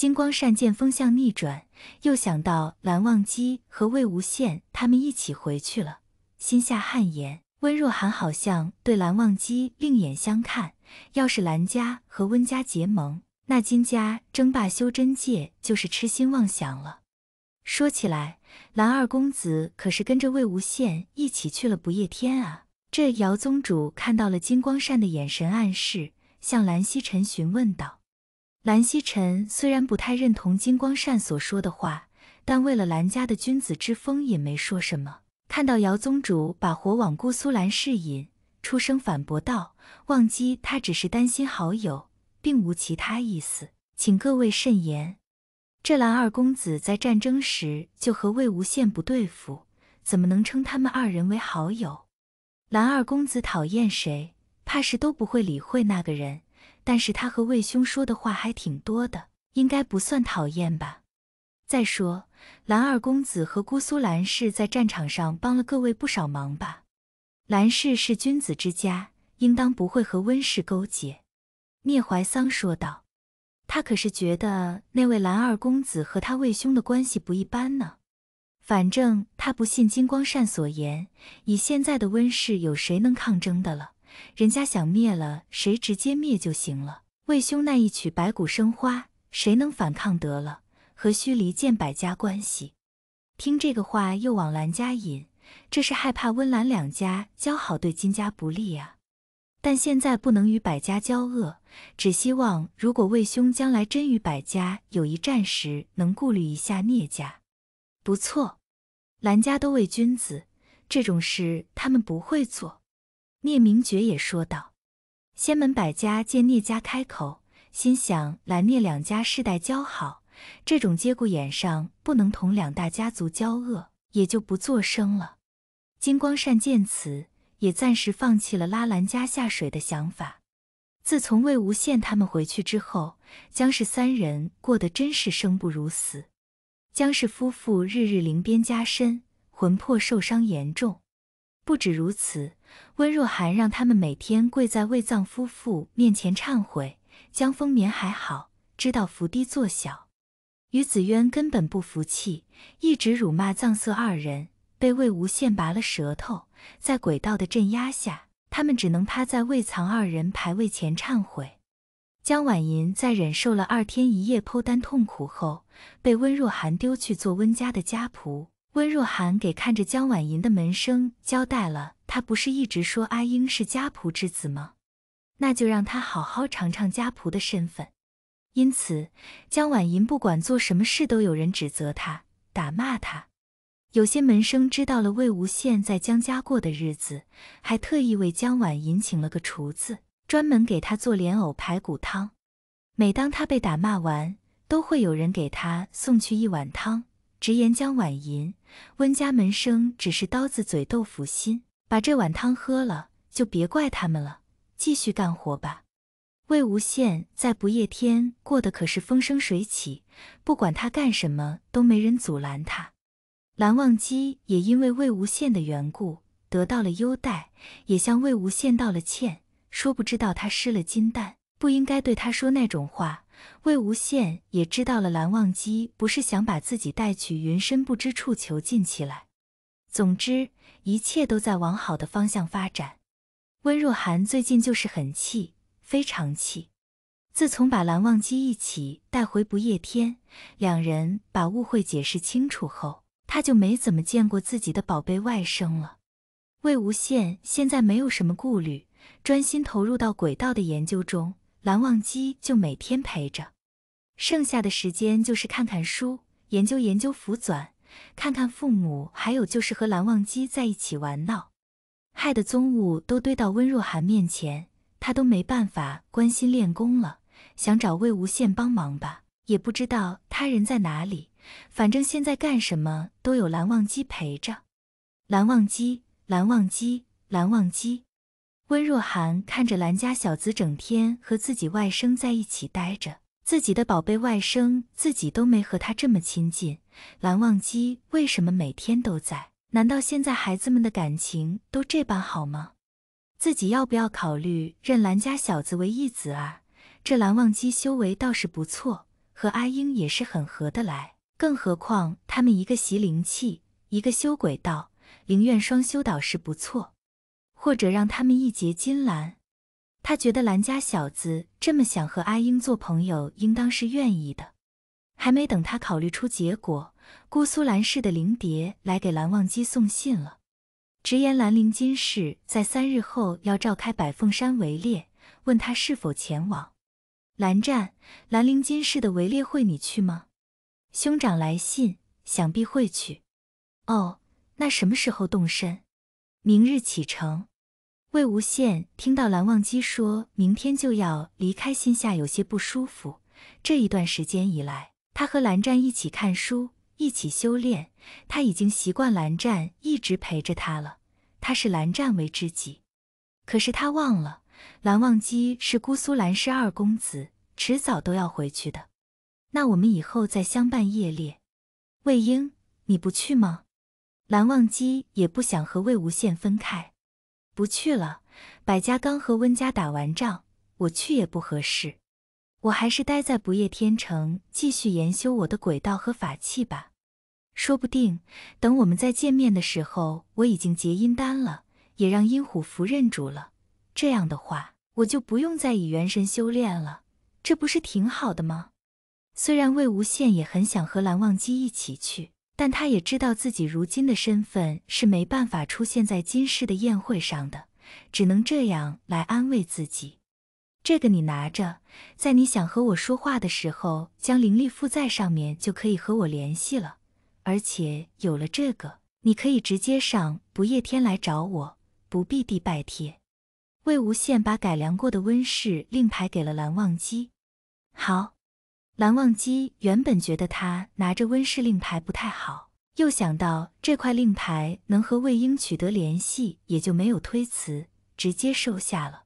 金光善见风向逆转，又想到蓝忘机和魏无羡他们一起回去了，心下汗颜。温若寒好像对蓝忘机另眼相看。要是蓝家和温家结盟，那金家争霸修真界就是痴心妄想了。说起来，蓝二公子可是跟着魏无羡一起去了不夜天啊！这姚宗主看到了金光善的眼神暗示，向蓝曦臣询问道。蓝曦臣虽然不太认同金光善所说的话，但为了蓝家的君子之风，也没说什么。看到姚宗主把火往姑苏蓝氏引，出声反驳道：“忘机，他只是担心好友，并无其他意思，请各位慎言。这蓝二公子在战争时就和魏无羡不对付，怎么能称他们二人为好友？蓝二公子讨厌谁，怕是都不会理会那个人。”但是他和魏兄说的话还挺多的，应该不算讨厌吧。再说，蓝二公子和姑苏蓝氏在战场上帮了各位不少忙吧。蓝氏是君子之家，应当不会和温氏勾结。”聂怀桑说道。他可是觉得那位蓝二公子和他魏兄的关系不一般呢。反正他不信金光善所言，以现在的温氏，有谁能抗争的了？人家想灭了谁，直接灭就行了。魏兄那一曲白骨生花，谁能反抗得了？何须离间百家关系？听这个话又往兰家引，这是害怕温兰两家交好对金家不利啊。但现在不能与百家交恶，只希望如果魏兄将来真与百家有一战时，能顾虑一下聂家。不错，兰家都为君子，这种事他们不会做。聂明觉也说道：“仙门百家见聂家开口，心想蓝聂两家世代交好，这种节骨眼上不能同两大家族交恶，也就不作声了。”金光善见此，也暂时放弃了拉兰家下水的想法。自从魏无羡他们回去之后，江氏三人过得真是生不如死。江氏夫妇日日临边加身，魂魄受伤严重。不止如此，温若寒让他们每天跪在魏藏夫妇面前忏悔。江丰年还好，知道伏低作小；于子渊根本不服气，一直辱骂藏色二人，被魏无羡拔了舌头。在鬼道的镇压下，他们只能趴在魏藏二人牌位前忏悔。江婉银在忍受了二天一夜剖丹痛苦后，被温若寒丢去做温家的家仆。温若寒给看着江婉莹的门生交代了，他不是一直说阿英是家仆之子吗？那就让他好好尝尝家仆的身份。因此，江婉莹不管做什么事，都有人指责他、打骂他。有些门生知道了魏无羡在江家过的日子，还特意为江婉莹请了个厨子，专门给他做莲藕排骨汤。每当他被打骂完，都会有人给他送去一碗汤。直言将碗银，温家门生只是刀子嘴豆腐心，把这碗汤喝了就别怪他们了。继续干活吧。魏无羡在不夜天过得可是风生水起，不管他干什么都没人阻拦他。蓝忘机也因为魏无羡的缘故得到了优待，也向魏无羡道了歉，说不知道他失了金丹，不应该对他说那种话。魏无羡也知道了，蓝忘机不是想把自己带去云深不知处囚禁起来。总之，一切都在往好的方向发展。温若寒最近就是很气，非常气。自从把蓝忘机一起带回不夜天，两人把误会解释清楚后，他就没怎么见过自己的宝贝外甥了。魏无羡现在没有什么顾虑，专心投入到轨道的研究中。蓝忘机就每天陪着，剩下的时间就是看看书，研究研究《符纂》，看看父母，还有就是和蓝忘机在一起玩闹，害得宗物都堆到温若寒面前，他都没办法关心练功了。想找魏无羡帮忙吧，也不知道他人在哪里，反正现在干什么都有蓝忘机陪着。蓝忘机，蓝忘机，蓝忘机。温若寒看着兰家小子整天和自己外甥在一起待着，自己的宝贝外甥自己都没和他这么亲近，蓝忘机为什么每天都在？难道现在孩子们的感情都这般好吗？自己要不要考虑认兰家小子为义子啊？这蓝忘机修为倒是不错，和阿英也是很合得来，更何况他们一个习灵气，一个修鬼道，灵院双修倒是不错。或者让他们一结金兰，他觉得蓝家小子这么想和阿英做朋友，应当是愿意的。还没等他考虑出结果，姑苏蓝氏的灵蝶来给蓝忘机送信了，直言兰陵金氏在三日后要召开百凤山围猎，问他是否前往。蓝湛，兰陵金氏的围猎会你去吗？兄长来信，想必会去。哦，那什么时候动身？明日启程。魏无羡听到蓝忘机说明天就要离开，心下有些不舒服。这一段时间以来，他和蓝湛一起看书，一起修炼，他已经习惯蓝湛一直陪着他了，他是蓝湛为知己。可是他忘了，蓝忘机是姑苏蓝氏二公子，迟早都要回去的。那我们以后再相伴夜猎。魏婴，你不去吗？蓝忘机也不想和魏无羡分开。不去了，百家刚和温家打完仗，我去也不合适。我还是待在不夜天城，继续研修我的鬼道和法器吧。说不定等我们再见面的时候，我已经结阴丹了，也让阴虎符认主了。这样的话，我就不用再以元神修炼了，这不是挺好的吗？虽然魏无羡也很想和蓝忘机一起去。但他也知道自己如今的身份是没办法出现在今世的宴会上的，只能这样来安慰自己。这个你拿着，在你想和我说话的时候，将灵力附在上面就可以和我联系了。而且有了这个，你可以直接上不夜天来找我，不必地拜帖。魏无羡把改良过的温室令牌给了蓝忘机。好。蓝忘机原本觉得他拿着温氏令牌不太好，又想到这块令牌能和魏婴取得联系，也就没有推辞，直接收下了。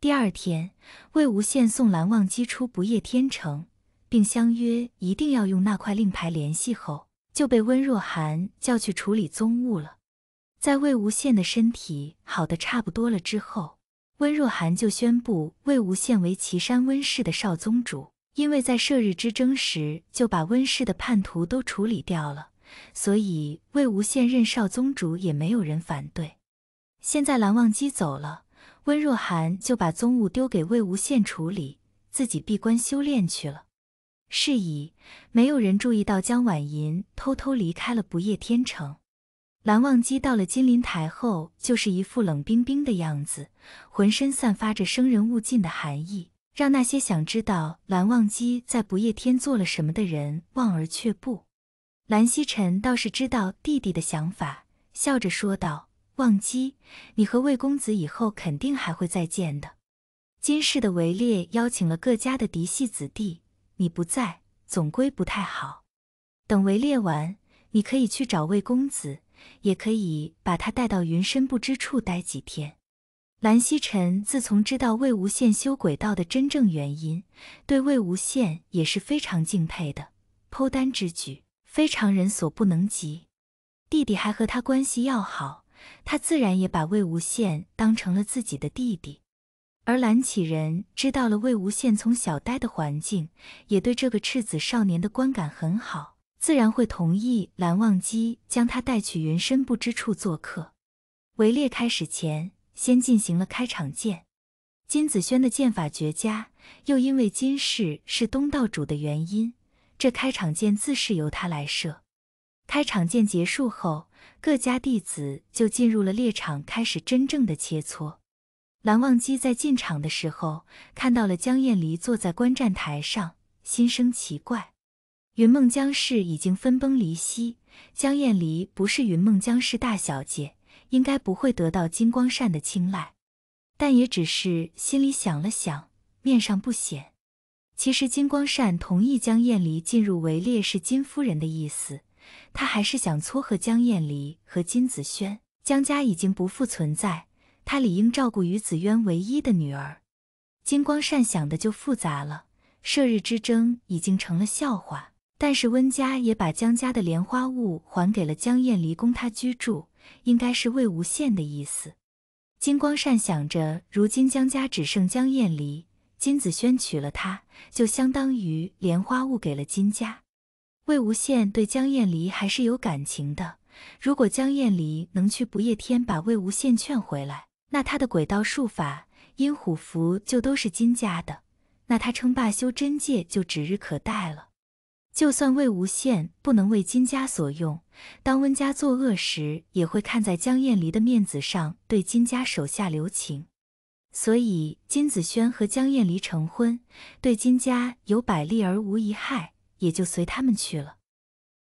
第二天，魏无羡送蓝忘机出不夜天城，并相约一定要用那块令牌联系后，就被温若寒叫去处理宗务了。在魏无羡的身体好的差不多了之后，温若寒就宣布魏无羡为岐山温氏的少宗主。因为在射日之争时就把温氏的叛徒都处理掉了，所以魏无羡任少宗主也没有人反对。现在蓝忘机走了，温若寒就把宗务丢给魏无羡处理，自己闭关修炼去了。是以，没有人注意到江晚银偷偷离开了不夜天城。蓝忘机到了金陵台后，就是一副冷冰冰的样子，浑身散发着生人勿近的寒意。让那些想知道蓝忘机在不夜天做了什么的人望而却步。蓝曦臣倒是知道弟弟的想法，笑着说道：“忘机，你和魏公子以后肯定还会再见的。今世的围猎邀请了各家的嫡系子弟，你不在总归不太好。等围猎完，你可以去找魏公子，也可以把他带到云深不知处待几天。”蓝曦臣自从知道魏无羡修鬼道的真正原因，对魏无羡也是非常敬佩的。剖丹之举，非常人所不能及。弟弟还和他关系要好，他自然也把魏无羡当成了自己的弟弟。而蓝启仁知道了魏无羡从小待的环境，也对这个赤子少年的观感很好，自然会同意蓝忘机将他带去云深不知处做客。围猎开始前。先进行了开场剑，金子轩的剑法绝佳，又因为金氏是东道主的原因，这开场剑自是由他来设。开场剑结束后，各家弟子就进入了猎场，开始真正的切磋。蓝忘机在进场的时候，看到了江厌离坐在观战台上，心生奇怪。云梦江氏已经分崩离析，江厌离不是云梦江氏大小姐。应该不会得到金光善的青睐，但也只是心里想了想，面上不显。其实金光善同意江晏离进入围猎是金夫人的意思，他还是想撮合江晏离和金子轩。江家已经不复存在，他理应照顾于子渊唯一的女儿。金光善想的就复杂了。射日之争已经成了笑话，但是温家也把江家的莲花坞还给了江晏离，供他居住。应该是魏无羡的意思。金光善想着，如今江家只剩江厌离，金子轩娶了她，就相当于莲花物给了金家。魏无羡对江厌离还是有感情的。如果江厌离能去不夜天把魏无羡劝回来，那他的鬼道术法、阴虎符就都是金家的，那他称霸修真界就指日可待了。就算魏无羡不能为金家所用，当温家作恶时，也会看在江厌离的面子上对金家手下留情。所以金子轩和江厌离成婚，对金家有百利而无一害，也就随他们去了。